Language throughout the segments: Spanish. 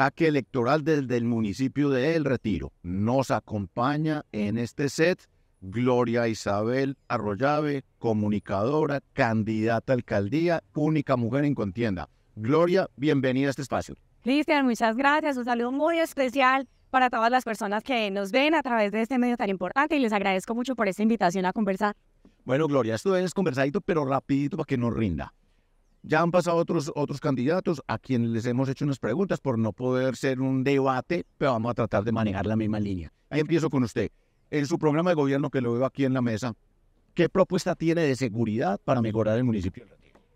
jaque electoral desde el municipio de El Retiro. Nos acompaña en este set Gloria Isabel Arroyave, comunicadora, candidata a alcaldía, única mujer en contienda. Gloria, bienvenida a este espacio. Cristian, muchas gracias. Un saludo muy especial para todas las personas que nos ven a través de este medio tan importante y les agradezco mucho por esta invitación a conversar. Bueno, Gloria, esto es conversadito, pero rapidito para que nos rinda. Ya han pasado otros, otros candidatos a quienes les hemos hecho unas preguntas por no poder ser un debate, pero vamos a tratar de manejar la misma línea. Ahí empiezo con usted. En su programa de gobierno, que lo veo aquí en la mesa, ¿qué propuesta tiene de seguridad para mejorar el municipio?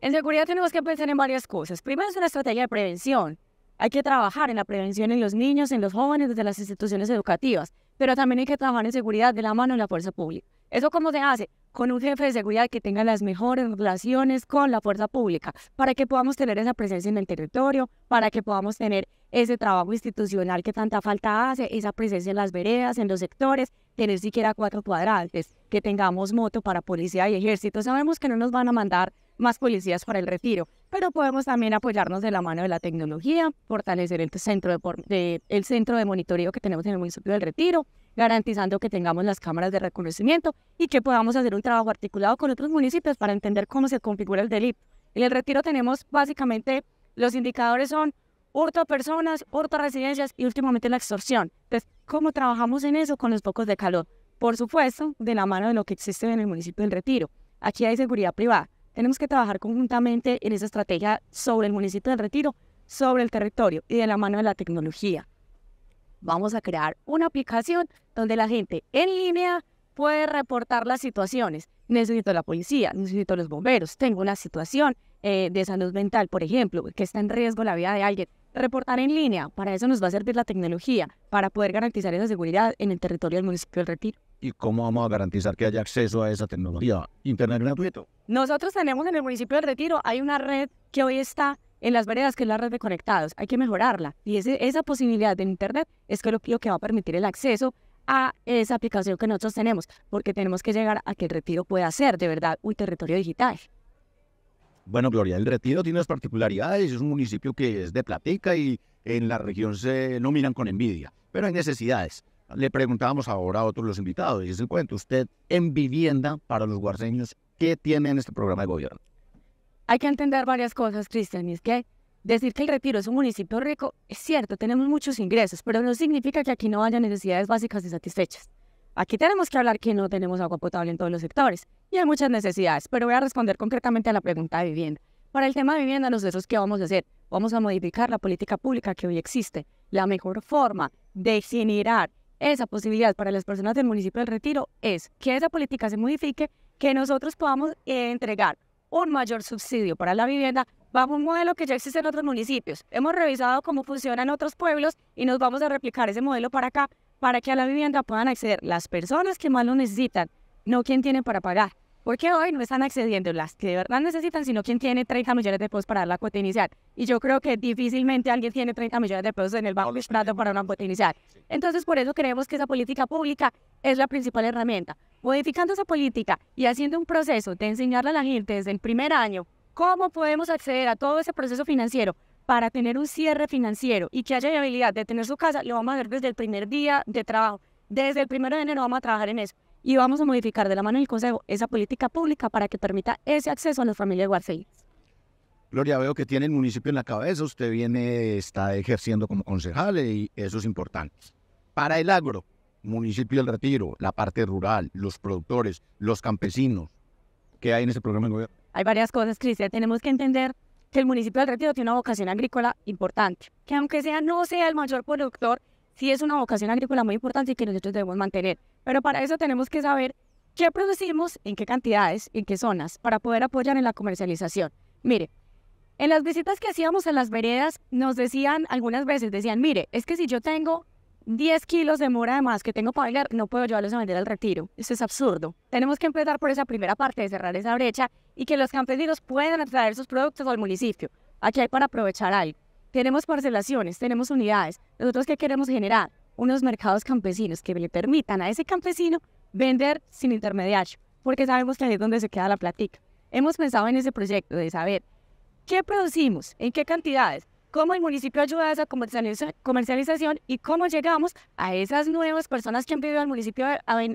En seguridad tenemos que pensar en varias cosas. Primero es una estrategia de prevención. Hay que trabajar en la prevención en los niños, en los jóvenes, desde las instituciones educativas, pero también hay que trabajar en seguridad de la mano en la fuerza pública. ¿Eso cómo se hace? Con un jefe de seguridad que tenga las mejores relaciones con la fuerza pública, para que podamos tener esa presencia en el territorio, para que podamos tener ese trabajo institucional que tanta falta hace, esa presencia en las veredas, en los sectores, tener siquiera cuatro cuadrantes, que tengamos moto para policía y ejército. Sabemos que no nos van a mandar más policías para el retiro, pero podemos también apoyarnos de la mano de la tecnología, fortalecer el centro de, el centro de monitoreo que tenemos en el municipio del retiro, garantizando que tengamos las cámaras de reconocimiento y que podamos hacer un trabajo articulado con otros municipios para entender cómo se configura el delito. En el retiro tenemos básicamente, los indicadores son hurto a personas, hurto a residencias y últimamente la extorsión. Entonces, ¿cómo trabajamos en eso con los focos de calor? Por supuesto, de la mano de lo que existe en el municipio del retiro. Aquí hay seguridad privada tenemos que trabajar conjuntamente en esa estrategia sobre el municipio del retiro, sobre el territorio y de la mano de la tecnología. Vamos a crear una aplicación donde la gente en línea puede reportar las situaciones. Necesito la policía, necesito los bomberos, tengo una situación eh, de salud mental, por ejemplo, que está en riesgo la vida de alguien. Reportar en línea, para eso nos va a servir la tecnología, para poder garantizar esa seguridad en el territorio del municipio del Retiro y cómo vamos a garantizar que haya acceso a esa tecnología. Internet gratuito. Nosotros tenemos en el municipio del Retiro, hay una red que hoy está en las veredas, que es la red de conectados. Hay que mejorarla. Y esa posibilidad de Internet es lo, que va a permitir el acceso a esa aplicación que nosotros tenemos, porque tenemos que llegar a que el retiro pueda ser de verdad un territorio digital. Bueno, Gloria, el Retiro tiene las particularidades, es un municipio que es de platica y en la región se no miran con envidia, pero hay necesidades le preguntábamos ahora a otros los invitados, y se encuentra usted en vivienda para los guarceños, ¿qué tiene en este programa de gobierno? Hay que entender varias cosas, Cristian, y es que decir que el Retiro es un municipio rico, es cierto, tenemos muchos ingresos, pero no significa que aquí no haya necesidades básicas y satisfechas. Aquí tenemos que hablar que no tenemos agua potable en todos los sectores y hay muchas necesidades, pero voy a responder concretamente a la pregunta de vivienda. Para el tema de vivienda, nosotros qué vamos a hacer? Vamos a modificar la política pública que hoy existe. La mejor forma de generar esa posibilidad para las personas del municipio del Retiro es que esa política se modifique, que nosotros podamos eh, entregar un mayor subsidio para la vivienda bajo un modelo que ya existe en otros municipios. Hemos revisado cómo funciona otros pueblos y nos vamos a replicar ese modelo para acá, para que a la vivienda puedan acceder las personas que más lo necesitan, no quien tiene para pagar. Porque hoy no están accediendo las que de verdad necesitan, sino quien tiene 30 millones de pesos para dar la cuota inicial. Y yo creo que difícilmente alguien tiene 30 millones de pesos en el banco no para una cuota inicial. Entonces, por eso creemos que esa política pública es la principal herramienta. Modificando esa política y haciendo un proceso de enseñarle a la gente desde el primer año cómo podemos acceder a todo ese proceso financiero para tener un cierre financiero y que haya viabilidad de tener su casa, lo vamos a ver desde el primer día de trabajo. Desde el primero de enero vamos a trabajar en eso y vamos a modificar de la mano del Consejo esa política pública para que permita ese acceso a las familias guarfeinas. Gloria, veo que tiene el municipio en la cabeza, usted viene, está ejerciendo como concejal y eso es importante. Para el agro, municipio del retiro, la parte rural, los productores, los campesinos, ¿qué hay en ese programa de gobierno? Hay varias cosas, Cristian. Tenemos que entender que el municipio del retiro tiene una vocación agrícola importante, que aunque sea no sea el mayor productor, sí es una vocación agrícola muy importante y que nosotros debemos mantener. Pero para eso tenemos que saber qué producimos, en qué cantidades, en qué zonas, para poder apoyar en la comercialización. Mire, en las visitas que hacíamos en las veredas, nos decían algunas veces, decían, mire, es que si yo tengo 10 kilos de mora de más que tengo para bailar, no puedo llevarlos a vender al retiro. Eso es absurdo. Tenemos que empezar por esa primera parte de cerrar esa brecha y que los campesinos puedan traer sus productos al municipio. Aquí hay para aprovechar algo. Tenemos parcelaciones, tenemos unidades. Nosotros qué queremos generar? Unos mercados campesinos que le permitan a ese campesino vender sin intermediario, porque sabemos que ahí es donde se queda la platica. Hemos pensado en ese proyecto de saber qué producimos, en qué cantidades, cómo el municipio ayuda a esa comercialización y cómo llegamos a esas nuevas personas que han, al municipio,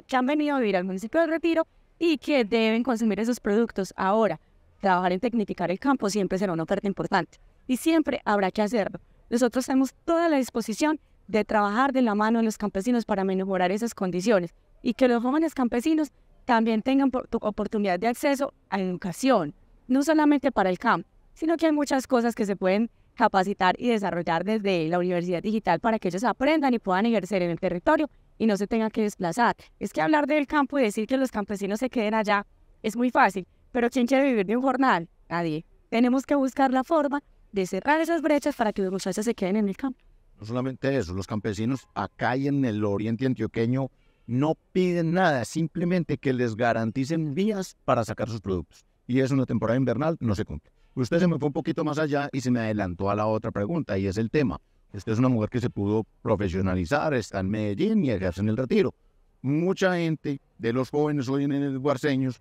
que han venido a vivir al municipio de Retiro y que deben consumir esos productos. Ahora, trabajar en tecnificar el campo siempre será una oferta importante y siempre habrá que hacerlo. Nosotros tenemos toda la disposición de trabajar de la mano en los campesinos para mejorar esas condiciones y que los jóvenes campesinos también tengan oportunidad de acceso a educación, no solamente para el campo, sino que hay muchas cosas que se pueden capacitar y desarrollar desde la Universidad Digital para que ellos aprendan y puedan ejercer en el territorio y no se tengan que desplazar. Es que hablar del campo y decir que los campesinos se queden allá es muy fácil, pero ¿quién quiere vivir de un jornal? Nadie. Tenemos que buscar la forma de cerrar esas brechas para que los muchachos se queden en el campo. No solamente eso, los campesinos acá y en el oriente antioqueño no piden nada, simplemente que les garanticen vías para sacar sus productos. Y eso una temporada invernal no se cumple. Usted se me fue un poquito más allá y se me adelantó a la otra pregunta, y es el tema. Esta es una mujer que se pudo profesionalizar, está en Medellín y ejerce en el retiro. Mucha gente de los jóvenes hoy en el Guarceños,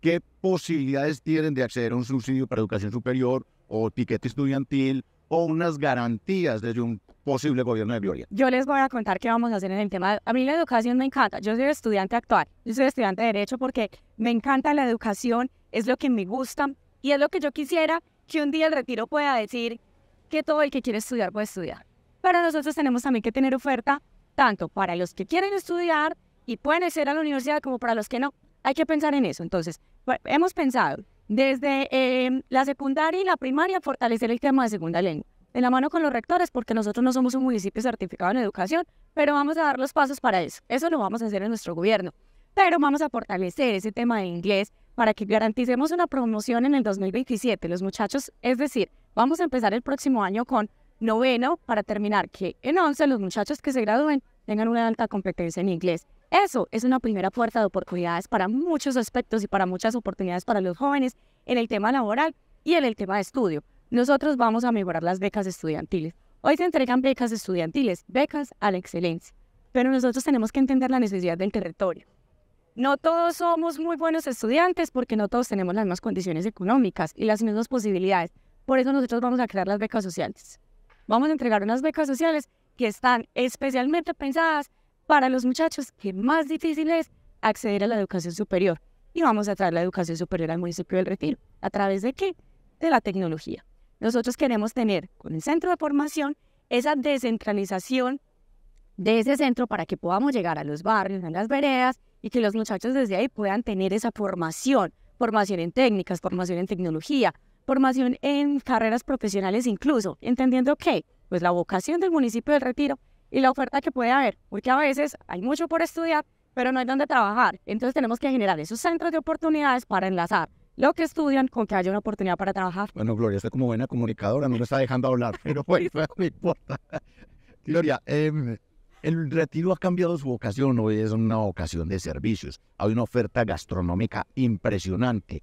¿qué posibilidades tienen de acceder a un subsidio para educación superior o piquete estudiantil o unas garantías desde un posible gobierno de Gloria. Yo les voy a contar qué vamos a hacer en el tema. A mí la educación me encanta. Yo soy estudiante actual. Yo soy estudiante de Derecho porque me encanta la educación, es lo que me gusta y es lo que yo quisiera que un día el retiro pueda decir que todo el que quiere estudiar puede estudiar. Pero nosotros tenemos también que tener oferta tanto para los que quieren estudiar y pueden ser a la universidad como para los que no. Hay que pensar en eso. Entonces, pues, hemos pensado desde em, la secundaria y la primaria, fortalecer el tema de segunda lengua, de la mano con los rectores, porque nosotros no somos un municipio certificado en educación, pero vamos a dar los pasos para eso. Eso lo vamos a hacer en nuestro gobierno. Pero vamos a fortalecer ese tema de inglés para que garanticemos una promoción en el 2027. Los muchachos, es decir, vamos a empezar el próximo año con noveno para terminar que en once los muchachos que se gradúen tengan una alta competencia en inglés. Eso es una primera puerta de oportunidades para muchos aspectos y para muchas oportunidades para los jóvenes en el tema laboral y en el tema de estudio. Nosotros vamos a mejorar las becas estudiantiles. Hoy se entregan becas estudiantiles, becas a la excelencia, pero nosotros tenemos que entender la necesidad del territorio. No todos somos muy buenos estudiantes porque no todos tenemos las mismas condiciones económicas y las mismas posibilidades. Por eso nosotros vamos a crear las becas sociales. Vamos a entregar unas becas sociales que están especialmente pensadas para los muchachos que más difícil es acceder a la educación superior. Y vamos a traer la educación superior al municipio del Retiro. ¿A través de qué? De la tecnología. Nosotros queremos tener con el centro de formación esa descentralización de ese centro para que podamos llegar a los barrios, a las veredas y que los muchachos desde ahí puedan tener esa formación, formación en técnicas, formación en tecnología, formación en carreras profesionales incluso, entendiendo que pues la vocación del municipio del Retiro y la oferta que puede haber, porque a veces hay mucho por estudiar, pero no hay donde trabajar. Entonces tenemos que generar esos centros de oportunidades para enlazar lo que estudian con que haya una oportunidad para trabajar. Bueno, Gloria, está como buena comunicadora, no me está dejando hablar, pero bueno, no importa. Gloria, em, el retiro ha cambiado su vocación, hoy es una vocación de servicios. Hay una oferta gastronómica impresionante.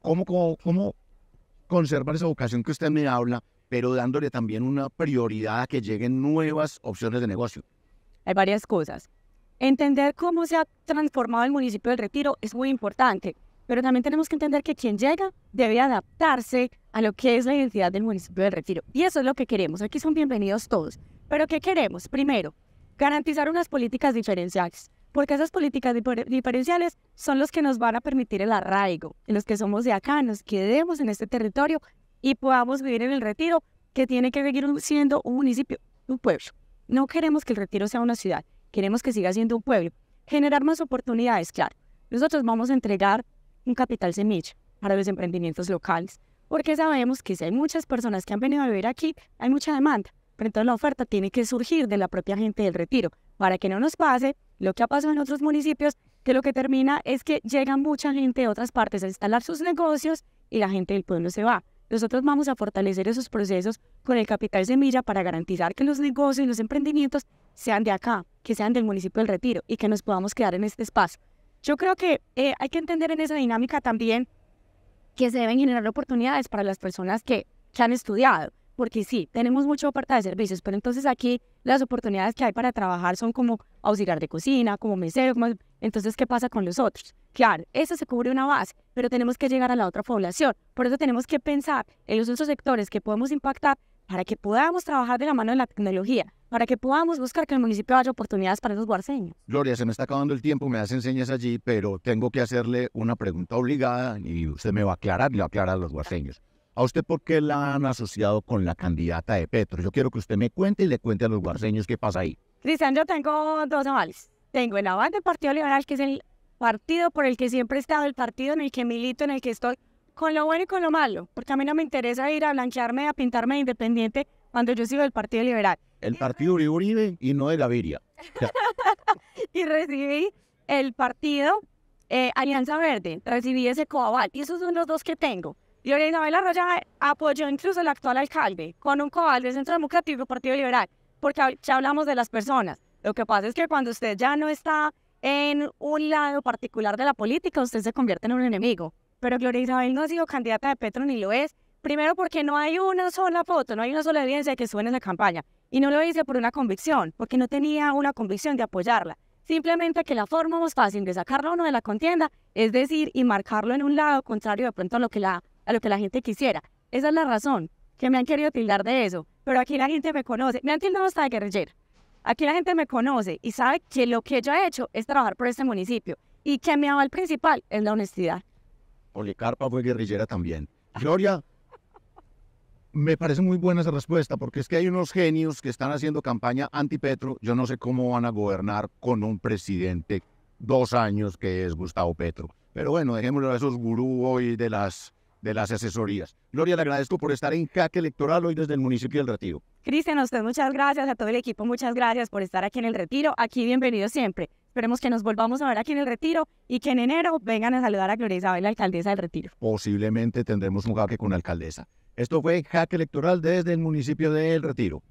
¿Cómo, cómo, cómo conservar esa vocación que usted me habla pero dándole también una prioridad a que lleguen nuevas opciones de negocio. Hay varias cosas. Entender cómo se ha transformado el municipio del Retiro es muy importante, pero también tenemos que entender que quien llega debe adaptarse a lo que es la identidad del municipio del Retiro. Y eso es lo que queremos. Aquí son bienvenidos todos. Pero ¿qué queremos? Primero, garantizar unas políticas diferenciales, porque esas políticas diferenciales son los que nos van a permitir el arraigo, en los que somos de acá, nos quedemos en este territorio y podamos vivir en el retiro, que tiene que seguir siendo un municipio, un pueblo. No queremos que el retiro sea una ciudad, queremos que siga siendo un pueblo. Generar más oportunidades, claro. Nosotros vamos a entregar un capital semilla para los emprendimientos locales, porque sabemos que si hay muchas personas que han venido a vivir aquí, hay mucha demanda, pero entonces la oferta tiene que surgir de la propia gente del retiro, para que no nos pase lo que ha pasado en otros municipios, que lo que termina es que llega mucha gente de otras partes a instalar sus negocios y la gente del pueblo se va. Nosotros vamos a fortalecer esos procesos con el capital semilla para garantizar que los negocios y los emprendimientos sean de acá, que sean del municipio del Retiro y que nos podamos quedar en este espacio. Yo creo que eh, hay que entender en esa dinámica también que se deben generar oportunidades para las personas que han estudiado porque sí, tenemos mucha oferta de servicios, pero entonces aquí las oportunidades que hay para trabajar son como auxiliar de cocina, como mesero, entonces, ¿qué pasa con los otros? Claro, eso se cubre una base, pero tenemos que llegar a la otra población, por eso tenemos que pensar en los otros sectores que podemos impactar para que podamos trabajar de la mano de la tecnología, para que podamos buscar que el municipio haya oportunidades para esos guarceños. Gloria, se me está acabando el tiempo, me hacen señas allí, pero tengo que hacerle una pregunta obligada y usted me va a aclarar y a aclarar a los guarceños. ¿A usted por qué la han asociado con la candidata de Petro? Yo quiero que usted me cuente y le cuente a los guarceños qué pasa ahí. Cristian, yo tengo dos avales. Tengo el aval del Partido Liberal, que es el partido por el que siempre he estado, el partido en el que milito, en el que estoy, con lo bueno y con lo malo, porque a mí no me interesa ir a blanquearme, a pintarme independiente cuando yo sigo el Partido Liberal. El Partido Uribe y no de Gaviria. y recibí el partido eh, Alianza Verde, recibí ese coaval, y esos son los dos que tengo. Isabel Isabel Arroyave apoyó incluso al actual alcalde con un coal del Centro Democrático Partido Liberal, porque ya hablamos de las personas. Lo que pasa es que cuando usted ya no está en un lado particular de la política, usted se convierte en un enemigo. Pero Gloria Isabel no ha sido candidata de Petro ni lo es. Primero porque no hay una sola foto, no hay una sola evidencia de que suene en la campaña. Y no lo hice por una convicción, porque no tenía una convicción de apoyarla. Simplemente que la forma más fácil de sacarlo uno de la contienda es decir y marcarlo en un lado contrario de pronto a lo que la a lo que la gente quisiera. Esa es la razón que me han querido tildar de eso. Pero aquí la gente me conoce, me han tildado hasta de guerrillero. Aquí la gente me conoce y sabe que lo que yo he hecho es trabajar por este municipio y que mi aval principal es la honestidad. Policarpa fue guerrillera también. Gloria, me parece muy buena esa respuesta, porque es que hay unos genios que están haciendo campaña anti-Petro. Yo no sé cómo van a gobernar con un presidente dos años que es Gustavo Petro. Pero bueno, dejémoslo a esos gurú hoy de las de las asesorías. Gloria, le agradezco por estar en Jaque Electoral hoy desde el municipio del Retiro. Cristian, a usted muchas gracias, a todo el equipo muchas gracias por estar aquí en el Retiro. Aquí bienvenido siempre. Esperemos que nos volvamos a ver aquí en el Retiro y que en enero vengan a saludar a Gloria Isabel, la alcaldesa del Retiro. Posiblemente tendremos un jaque con la alcaldesa. Esto fue Jaque Electoral desde el municipio del Retiro.